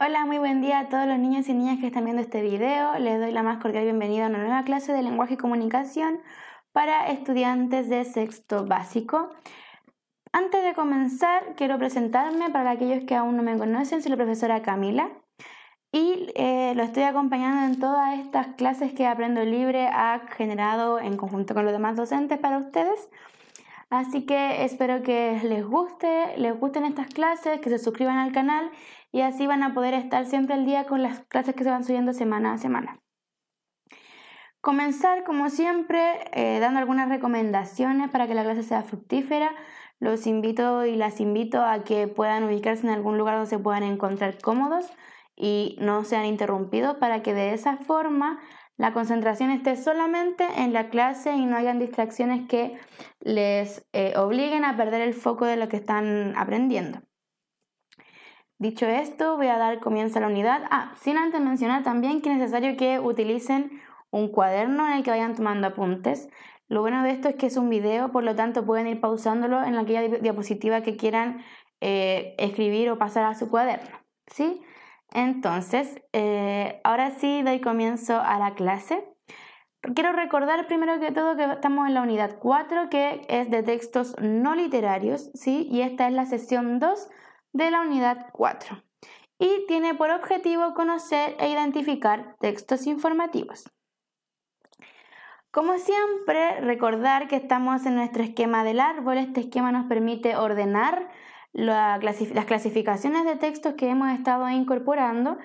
Hola, muy buen día a todos los niños y niñas que están viendo este video. Les doy la más cordial bienvenida a una nueva clase de lenguaje y comunicación para estudiantes de sexto básico. Antes de comenzar, quiero presentarme para aquellos que aún no me conocen. Soy la profesora Camila y eh, lo estoy acompañando en todas estas clases que Aprendo Libre ha generado en conjunto con los demás docentes para ustedes. Así que espero que les guste, les gusten estas clases, que se suscriban al canal y así van a poder estar siempre al día con las clases que se van subiendo semana a semana. Comenzar, como siempre, eh, dando algunas recomendaciones para que la clase sea fructífera. Los invito y las invito a que puedan ubicarse en algún lugar donde se puedan encontrar cómodos y no sean interrumpidos para que de esa forma la concentración esté solamente en la clase y no hayan distracciones que les eh, obliguen a perder el foco de lo que están aprendiendo. Dicho esto, voy a dar comienzo a la unidad. Ah, sin antes mencionar también que es necesario que utilicen un cuaderno en el que vayan tomando apuntes. Lo bueno de esto es que es un video, por lo tanto pueden ir pausándolo en aquella diapositiva que quieran eh, escribir o pasar a su cuaderno. ¿sí? Entonces, eh, ahora sí doy comienzo a la clase. Quiero recordar primero que todo que estamos en la unidad 4, que es de textos no literarios, ¿sí? y esta es la sesión 2 de la unidad 4 y tiene por objetivo conocer e identificar textos informativos. Como siempre, recordar que estamos en nuestro esquema del árbol. Este esquema nos permite ordenar las clasificaciones de textos que hemos estado incorporando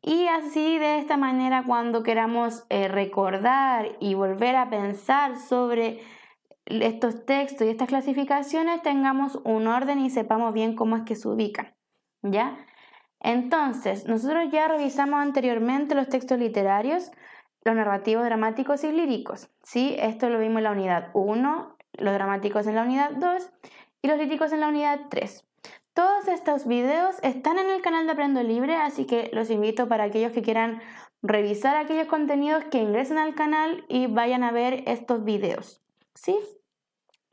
y así de esta manera cuando queramos eh, recordar y volver a pensar sobre estos textos y estas clasificaciones tengamos un orden y sepamos bien cómo es que se ubican, ¿ya? Entonces, nosotros ya revisamos anteriormente los textos literarios, los narrativos dramáticos y líricos, ¿sí? Esto lo vimos en la unidad 1, los dramáticos en la unidad 2 y los líricos en la unidad 3. Todos estos videos están en el canal de Aprendo Libre, así que los invito para aquellos que quieran revisar aquellos contenidos que ingresen al canal y vayan a ver estos videos. ¿Sí?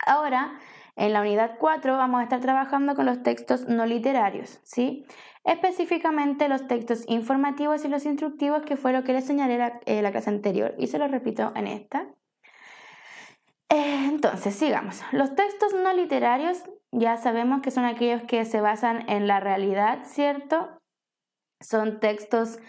Ahora, en la unidad 4 vamos a estar trabajando con los textos no literarios, ¿sí? Específicamente los textos informativos y los instructivos, que fue lo que les señalé en eh, la clase anterior y se lo repito en esta. entonces, sigamos. Los textos no literarios ya sabemos que son aquellos que se basan en la realidad, ¿cierto? Son textos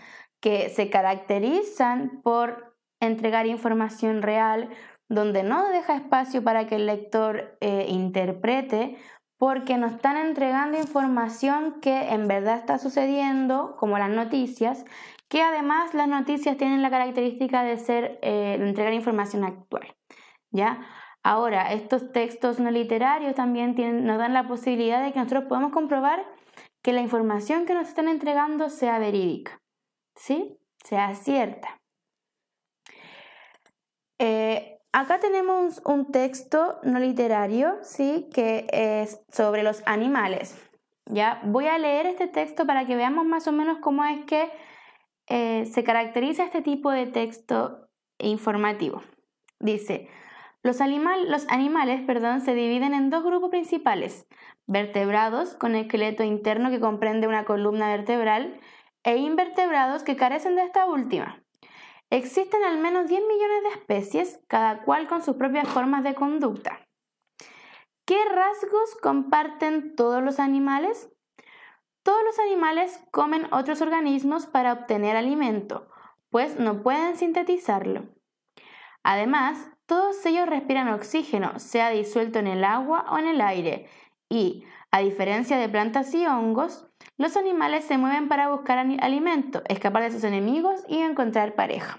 que se caracterizan por entregar información real, donde no deja espacio para que el lector eh, interprete porque nos están entregando información que en verdad está sucediendo, como las noticias, que además las noticias tienen la característica de ser eh, de entregar información actual, ¿ya? Ahora, estos textos no literarios también nos dan la posibilidad de que nosotros podamos comprobar que la información que nos están entregando sea verídica, ¿sí? Sea cierta. Eh, Acá tenemos un texto no literario, ¿sí? Que es sobre los animales. ¿ya? Voy a leer este texto para que veamos más o menos cómo es que eh, se caracteriza este tipo de texto informativo. Dice, los, los animales perdón, se dividen en dos grupos principales, vertebrados con esqueleto interno que comprende una columna vertebral e invertebrados que carecen de esta última. Existen al menos 10 millones de especies, cada cual con sus propias formas de conducta. ¿Qué rasgos comparten todos los animales? Todos los animales comen otros organismos para obtener alimento, pues no pueden sintetizarlo. Además, todos ellos respiran oxígeno, sea disuelto en el agua o en el aire, y, a diferencia de plantas y hongos, los animales se mueven para buscar alimento, escapar de sus enemigos y encontrar pareja.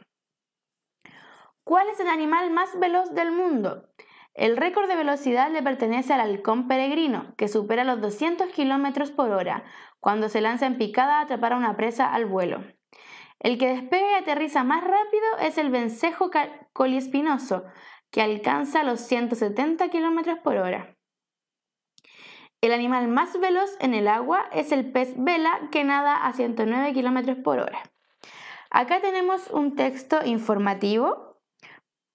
¿Cuál es el animal más veloz del mundo? El récord de velocidad le pertenece al halcón peregrino, que supera los 200 km por hora cuando se lanza en picada a atrapar a una presa al vuelo. El que despega y aterriza más rápido es el vencejo coliespinoso, que alcanza los 170 km por hora. El animal más veloz en el agua es el pez vela, que nada a 109 km por hora. Acá tenemos un texto informativo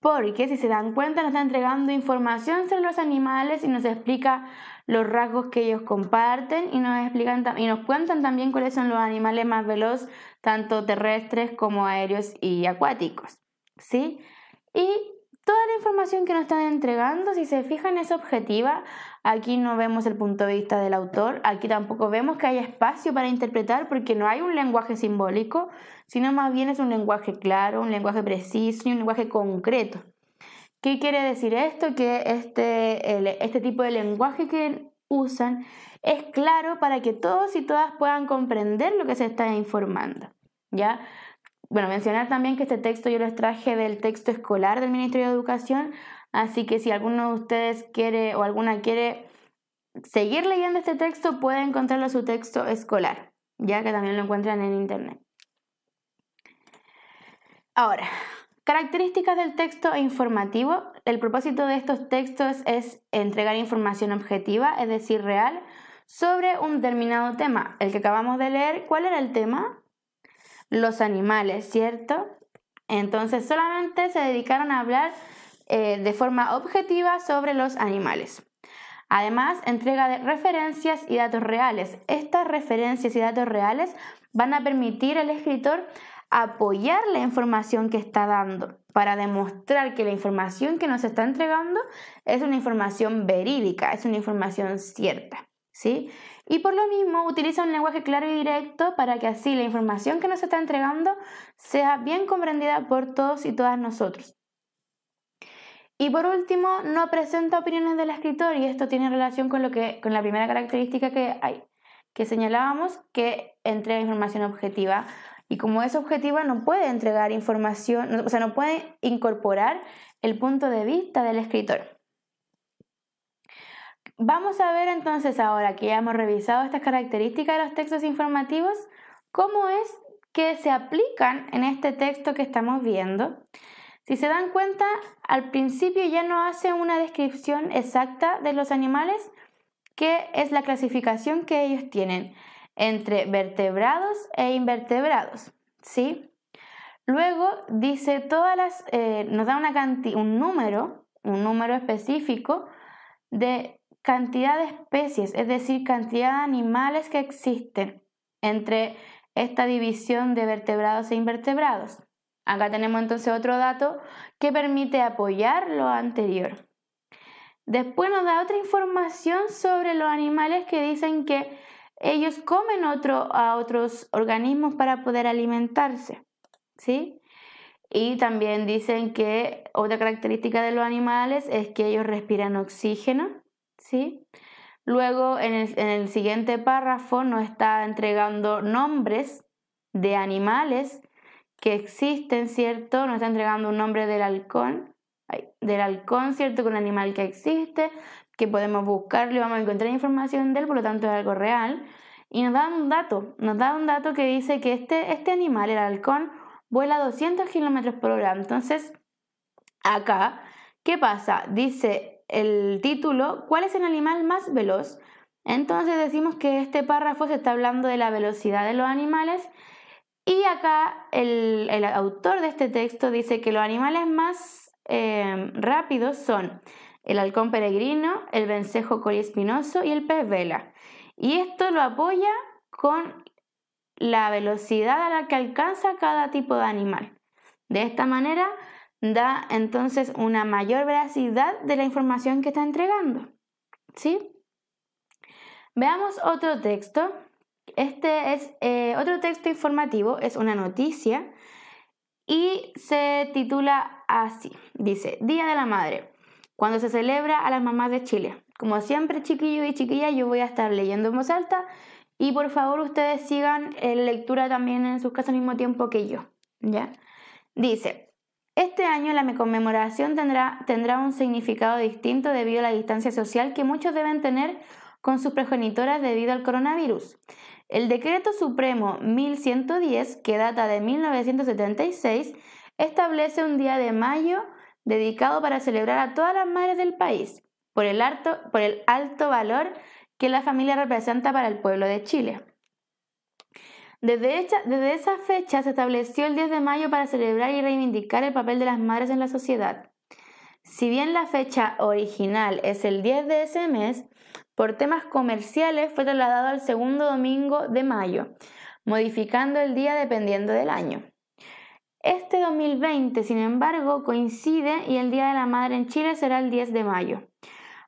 porque si se dan cuenta nos está entregando información sobre los animales y nos explica los rasgos que ellos comparten y nos, explican, y nos cuentan también cuáles son los animales más veloz, tanto terrestres como aéreos y acuáticos. ¿sí? Y toda la información que nos están entregando, si se fijan, es objetiva, Aquí no vemos el punto de vista del autor, aquí tampoco vemos que haya espacio para interpretar porque no hay un lenguaje simbólico, sino más bien es un lenguaje claro, un lenguaje preciso y un lenguaje concreto. ¿Qué quiere decir esto? Que este, este tipo de lenguaje que usan es claro para que todos y todas puedan comprender lo que se está informando. ¿Ya? Bueno, mencionar también que este texto yo les traje del texto escolar del Ministerio de Educación, Así que si alguno de ustedes quiere o alguna quiere seguir leyendo este texto, puede encontrarlo en su texto escolar, ya que también lo encuentran en internet. Ahora, características del texto informativo. El propósito de estos textos es entregar información objetiva, es decir, real, sobre un determinado tema. El que acabamos de leer, ¿cuál era el tema? Los animales, ¿cierto? Entonces solamente se dedicaron a hablar eh, de forma objetiva sobre los animales. Además, entrega de referencias y datos reales. Estas referencias y datos reales van a permitir al escritor apoyar la información que está dando para demostrar que la información que nos está entregando es una información verídica, es una información cierta. ¿Sí? Y por lo mismo utiliza un lenguaje claro y directo para que así la información que nos está entregando sea bien comprendida por todos y todas nosotros. Y por último, no presenta opiniones del escritor y esto tiene relación con, lo que, con la primera característica que hay, que señalábamos que entrega información objetiva y como es objetiva no puede entregar información, o sea, no puede incorporar el punto de vista del escritor. Vamos a ver entonces ahora que ya hemos revisado estas características de los textos informativos, cómo es que se aplican en este texto que estamos viendo. Si se dan cuenta, al principio ya no hace una descripción exacta de los animales, que es la clasificación que ellos tienen entre vertebrados e invertebrados, ¿sí? Luego dice todas las, eh, nos da una un número, un número específico de cantidad de especies, es decir, cantidad de animales que existen entre esta división de vertebrados e invertebrados. Acá tenemos entonces otro dato que permite apoyar lo anterior. Después nos da otra información sobre los animales que dicen que ellos comen otro, a otros organismos para poder alimentarse. ¿Sí? Y también dicen que otra característica de los animales es que ellos respiran oxígeno. ¿Sí? Luego, en el, en el siguiente párrafo nos está entregando nombres de animales que existen, ¿cierto? Nos está entregando un nombre del halcón, del halcón, ¿cierto? con un animal que existe, que podemos buscarlo y vamos a encontrar información de él, por lo tanto es algo real. Y nos da un dato, nos da un dato que dice que este, este animal, el halcón, vuela 200 kilómetros por hora. Entonces, acá, ¿qué pasa? Dice el título, ¿cuál es el animal más veloz? Entonces decimos que este párrafo se está hablando de la velocidad de los animales y acá el, autor de este texto dice que los animales más em, rápidos son el halcón peregrino, el vencejo coliespinoso y el pez vela. Y esto lo apoya con la velocidad a la que alcanza cada tipo de animal. De esta manera da entonces una mayor veracidad de la información que está entregando. ¿Sí? Veamos otro texto este es eh, otro texto informativo, es una noticia y se titula así. Dice, Día de la Madre, cuando se celebra a las mamás de Chile. Como siempre, chiquillos y chiquillas, yo voy a estar leyendo en voz alta y por favor ustedes sigan la eh, lectura también en sus casas al mismo tiempo que yo. ¿ya? Dice, este año la conmemoración tendrá, tendrá un significado distinto debido a la distancia social que muchos deben tener con sus progenitoras debido al coronavirus. El Decreto Supremo 1110, que data de 1976, establece un día de mayo dedicado para celebrar a todas las madres del país, por el alto, valor que la familia representa para el pueblo de Chile. Desde, desde, esa fecha se estableció el 10 de mayo para celebrar y reivindicar el papel de las madres en la sociedad. Si bien la fecha original es el 10 de ese mes, por temas comerciales fue trasladado al segundo domingo de mayo, modificando el día dependiendo del año. Este 2020, sin embargo, coincide y el Día de la Madre en Chile será el 10 de mayo.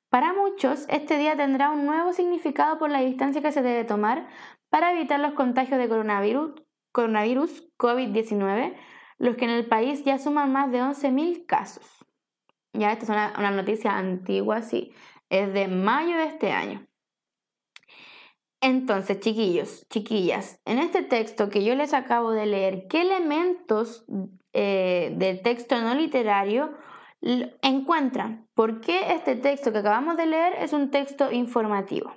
Para muchos, este día tendrá un nuevo significado por la distancia que se debe tomar para evitar los contagios de coronavirus, COVID-19, los que en el país ya suman más de 11.000 casos. Ya, esta es una noticia antigua, sí. Es de mayo de este año. Entonces, chiquillos, chiquillas, en este texto que yo les acabo de leer, ¿qué elementos eh, del texto no literario encuentran? ¿Por qué este texto que acabamos de leer es un texto informativo?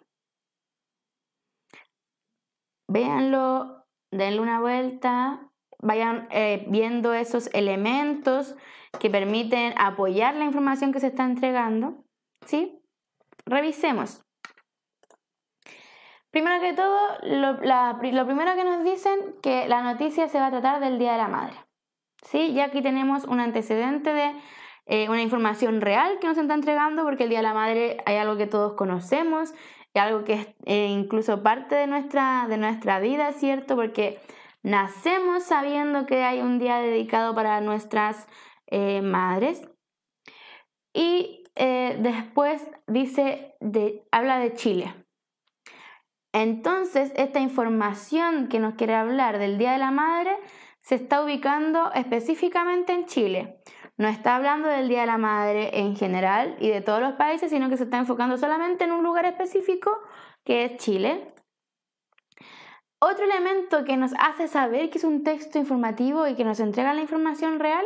Véanlo, denle una vuelta, vayan eh, viendo esos elementos que permiten apoyar la información que se está entregando, ¿sí? Revisemos. Primero que todo, lo, primero que nos dicen que la noticia se va a tratar del Día de la Madre. ¿Sí? Ya aquí tenemos un antecedente de eh, una información real que nos está entregando, porque el Día de la Madre hay algo que todos conocemos, y algo que es eh, incluso parte de nuestra, de nuestra vida, ¿cierto? Porque nacemos sabiendo que hay un día dedicado para nuestras eh, madres. Y eh, después dice, habla de Chile. Entonces, esta información que nos quiere hablar del Día de la Madre se está ubicando específicamente en Chile. No está hablando del Día de la Madre en general y de todos los países, sino que se está enfocando solamente en un lugar específico que es Chile. Otro elemento que nos hace saber que es un texto informativo y que nos entrega la información real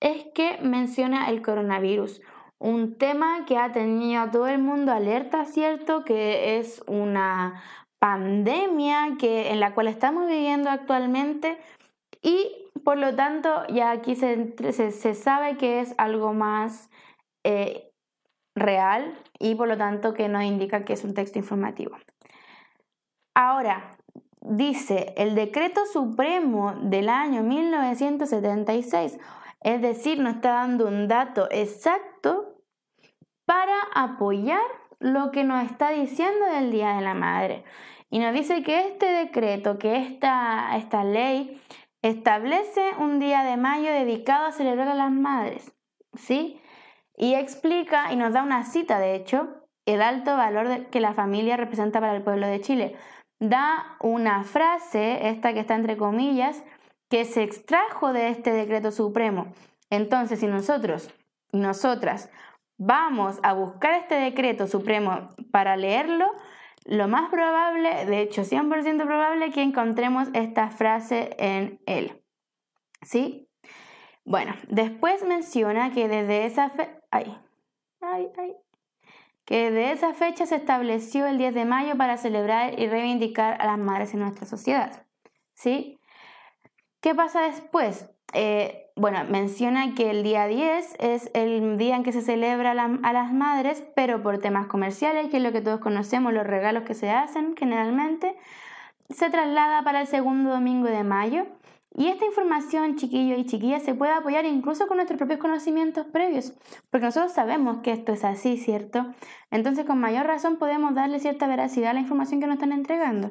es que menciona el coronavirus un tema que ha tenido a todo el mundo alerta, ¿cierto? Que es una pandemia que, en la cual estamos viviendo actualmente y por lo tanto ya aquí se, se, sabe que es algo más eh, real y por lo tanto que nos indica que es un texto informativo. Ahora, dice el decreto supremo del año 1976, es decir, nos está dando un dato exacto para apoyar lo que nos está diciendo del Día de la Madre. Y nos dice que este decreto, que esta, esta ley establece un día de mayo dedicado a celebrar a las madres, ¿sí? Y explica y nos da una cita, de hecho, el alto valor que la familia representa para el pueblo de Chile. Da una frase, esta que está entre comillas, que se extrajo de este decreto supremo. Entonces, si nosotros nosotras vamos a buscar este decreto supremo para leerlo, lo más probable, de hecho 100% probable, que encontremos esta frase en él. ¿Sí? Bueno, después menciona que desde esa Ay, Que desde esa fecha se estableció el 10 de mayo para celebrar y reivindicar a las madres en nuestra sociedad. ¿Sí? ¿Qué pasa después? Eh, bueno, menciona que el día 10 es el día en que se celebra a las, a las madres, pero por temas comerciales, que es lo que todos conocemos, los regalos que se hacen generalmente, se traslada para el segundo domingo de mayo. Y esta información, chiquillos y chiquillas, se puede apoyar incluso con nuestros propios conocimientos previos, porque nosotros sabemos que esto es así, ¿cierto? Entonces, con mayor razón podemos darle cierta veracidad a la información que nos están entregando.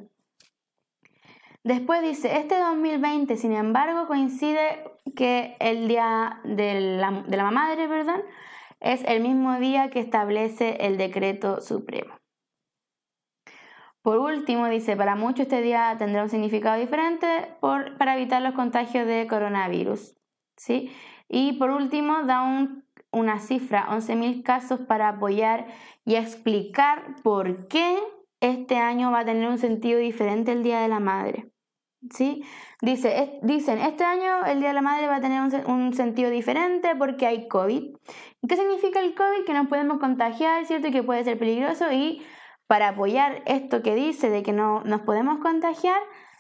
Después dice, este 2020, sin embargo, coincide que el día de la, de madre, es el mismo día que establece el decreto supremo. Por último, dice, para muchos este día tendrá un significado diferente para evitar los contagios de coronavirus. ¿sí? Y por último, da una cifra, 11.000 casos para apoyar y explicar por qué este año va a tener un sentido diferente el Día de la Madre. ¿Sí? Dice, dicen, este año el Día de la Madre va a tener un, sentido diferente porque hay COVID. ¿Qué significa el COVID? Que nos podemos contagiar, ¿cierto? Y que puede ser peligroso. Y para apoyar esto que dice de que no nos podemos contagiar,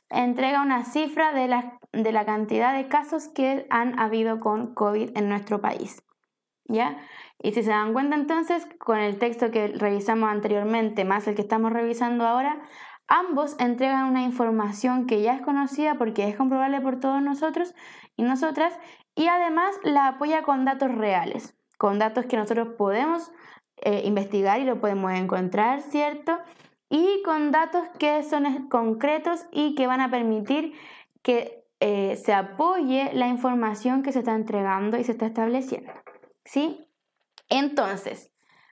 entrega una cifra de la, de la cantidad de casos que han habido con COVID en nuestro país. ¿Ya? Y si se dan cuenta entonces, con el texto que revisamos anteriormente más el que estamos revisando ahora, ambos entregan una información que ya es conocida porque es comprobable por todos nosotros y nosotras, y además la apoya con datos reales, con datos que nosotros podemos eh, investigar y lo podemos encontrar, ¿cierto? Y con datos que son concretos y que van a permitir que eh, se apoye la información que se está entregando y se está estableciendo, ¿sí? Entonces,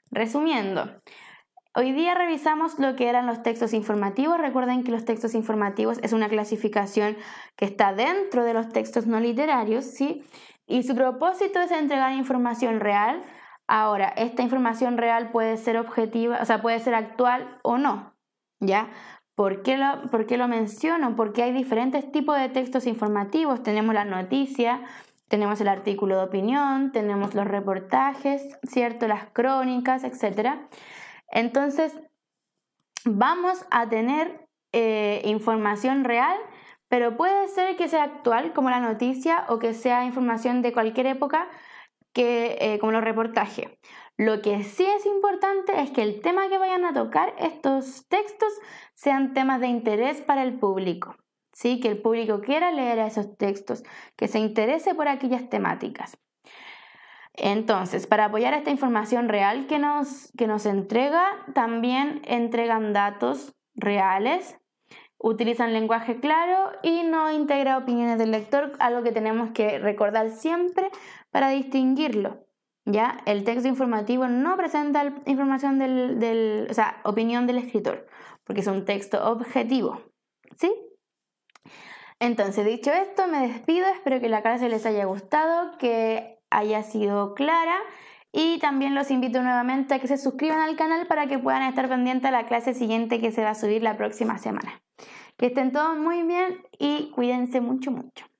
resumiendo, Hoy día revisamos lo que eran los textos informativos. Recuerden que los textos informativos es una clasificación que está dentro de los textos no literarios, ¿sí? Y su propósito es entregar información real. Ahora, esta información real puede ser objetiva, o sea, puede ser actual o no, ¿ya? ¿Por qué lo, por qué lo menciono? Porque hay diferentes tipos de textos informativos. Tenemos la noticia, tenemos el artículo de opinión, tenemos los reportajes, ¿cierto? Las crónicas, etc. Entonces, vamos a tener eh, información real, pero puede ser que sea actual, como la noticia, o que sea información de cualquier época, que, eh, como los reportajes. Lo que sí es importante es que el tema que vayan a tocar estos textos sean temas de interés para el público. ¿sí? que el público quiera leer esos textos, que se interese por aquellas temáticas. Entonces, para apoyar esta información real que nos, que nos entrega, también entregan datos reales, utilizan lenguaje claro y no integra opiniones del lector, algo que tenemos que recordar siempre para distinguirlo. ¿ya? El texto informativo no presenta información del, del opinión del escritor, porque es un texto objetivo. ¿Sí? Entonces, dicho esto, me despido, espero que la clase les haya gustado, que haya sido clara y también los invito nuevamente a que se suscriban al canal para que puedan estar pendientes a la clase siguiente que se va a subir la próxima semana. Que estén todos muy bien y cuídense mucho, mucho.